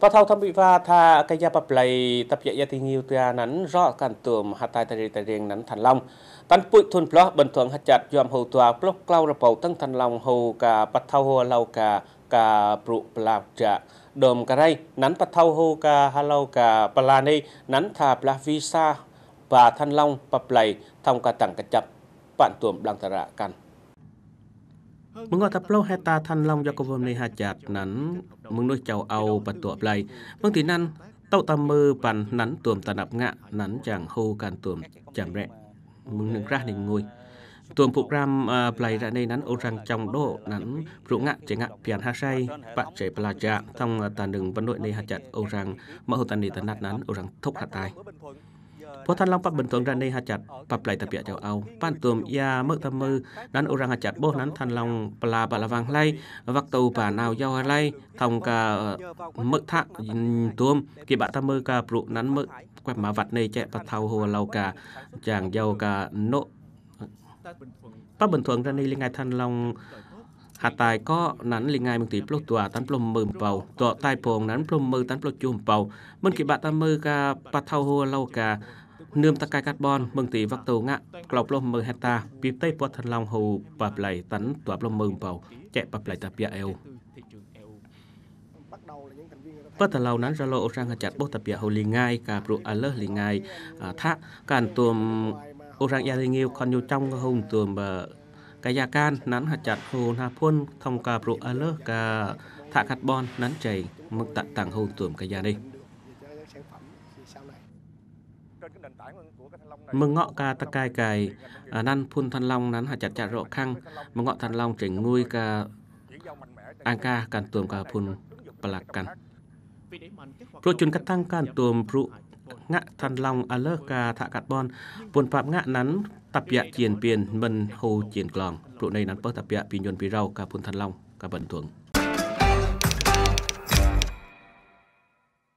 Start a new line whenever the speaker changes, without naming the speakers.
พอเท่าทำวิวาทากายปะปลายตะเพียยติงิวตานั้นรอการตัวมหาตายตะเรตะเรียงนั้นทันลอง ตันปุ่ยทุนเพลาะบันทวงหัดจัดยอมหูตัวปลกเกล้าระเบาตั้งทันลองหูกาปะเท่าหัวเหล่ากากาปลุกปลาจะดมกระไรนั้นปะเท่าหูกาฮัลเหล่ากาปลาในนั้นทาปลาวีซาป่าทันลองปะปลายทำกระตังกระจับปั่นตัวมลังตระกัน Mừng ngọt tập lâu hai long do cô nắn mừng nuôi chào ao và tụa lại. Vâng tí năn tàu tam mơ bàn nắn tuồm tà nạp nắn chàng hô càn tuồm chàng rẹ. Mừng nâng ra đình ngồi. Tuồm phụ play à, ra đây nắn ô răng trong đô nắn rượu ngạ chế ngạ pian ha say bạn chế pla tàn đường văn đội này hạ ô răng mở hồ tàn đi nắn ô răng thúc hạ tài. Phố Thanh Long Bắc Bình Thuận ra này hạt chặt, bạp lại tập địa châu Âu. Bạn tùm ia mức tâm mư, đán ổ răng chặt bố nán Thanh Long là bà là vàng lây, vắc tù bà nào giao hà lây, thông cả mức thạc tùm, kì bà tâm mư cả brụ nán mức quẹp mà vặt này chạy bà thao hồ lâu cả, chàng giao cả nộ. Bắc Bình Thuận ra này là ngài Thanh Long ហតាយក៏ណាន់លីងាយមកទីប្លុះតួតាន់ប្លុំមើបោតតៃពងណាន់ប្លុំមើតាន់ប្លុះជុំបោមិនគេបាក់តាមើកាបាថោហូឡូកានឿមតកាយកាត់បនមឹងទីវកតូងាក់ក្លោប្លុំមើហេតាពីតៃពតថនឡងហូបាប្លៃតាន់តួប្លុំមើបោចែកបាប្លៃតាពីអែវបាត់តឡៅណាន់រឡូអូសាងចាត់បោះតាពីហូលីងាយកាប្រុអលើសលីងាយថាកាន់ទួមអូសាងយ៉ាលីងាយខនយូចំក៏ហូមទួមបើกายการนั้นหัดจัดหูนาพ่นทองกาปรุอเลกาถักัดบอลนั้นใจมึกตัดต่างหูตัวกายานี้มึงเงาะกาตะกายไก่นั้นพุ่นทันลองนั้นหัดจัดจัดโรคังมึงเงาะทันลองจ๋งงุยกาอังกาการตัวกาพุ่นปลักกันโปรจุนกระตั้งการตัวปรุงะทันลองอเลกาถักัดบอลปุ่นปรับงะนั้น tập dạ biển mình hồ chiến clon, trụ này nắn bớt tập dạ pin nhuận pin rau, cả phun thanh long, cả bẩn tuồng.